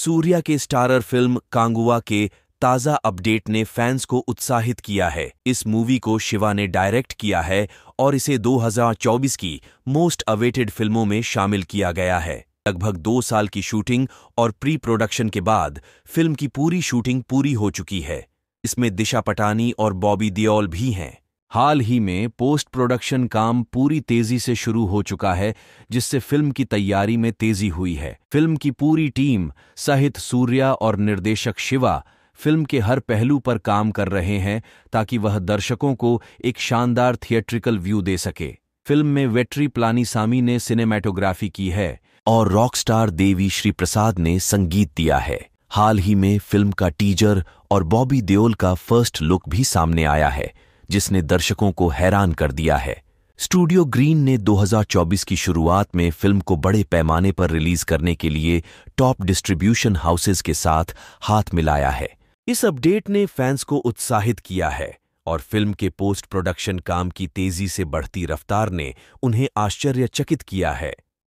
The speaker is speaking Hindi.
सूर्या के स्टारर फिल्म कांगुआ के ताज़ा अपडेट ने फैंस को उत्साहित किया है इस मूवी को शिवा ने डायरेक्ट किया है और इसे 2024 की मोस्ट अवेटेड फिल्मों में शामिल किया गया है लगभग दो साल की शूटिंग और प्री प्रोडक्शन के बाद फिल्म की पूरी शूटिंग पूरी हो चुकी है इसमें दिशा पटानी और बॉबी दियोल भी हैं हाल ही में पोस्ट प्रोडक्शन काम पूरी तेजी से शुरू हो चुका है जिससे फिल्म की तैयारी में तेजी हुई है फिल्म की पूरी टीम सहित सूर्या और निर्देशक शिवा फिल्म के हर पहलू पर काम कर रहे हैं ताकि वह दर्शकों को एक शानदार थिएट्रिकल व्यू दे सके फिल्म में वेट्री प्लानीसामी ने सिनेमैटोग्राफी की है और रॉकस्टार देवी श्री प्रसाद ने संगीत दिया है हाल ही में फिल्म का टीजर और बॉबी देओल का फर्स्ट लुक भी सामने आया है जिसने दर्शकों को हैरान कर दिया है स्टूडियो ग्रीन ने 2024 की शुरुआत में फिल्म को बड़े पैमाने पर रिलीज करने के लिए टॉप डिस्ट्रीब्यूशन हाउसेज के साथ हाथ मिलाया है इस अपडेट ने फैंस को उत्साहित किया है और फिल्म के पोस्ट प्रोडक्शन काम की तेजी से बढ़ती रफ्तार ने उन्हें आश्चर्यचकित किया है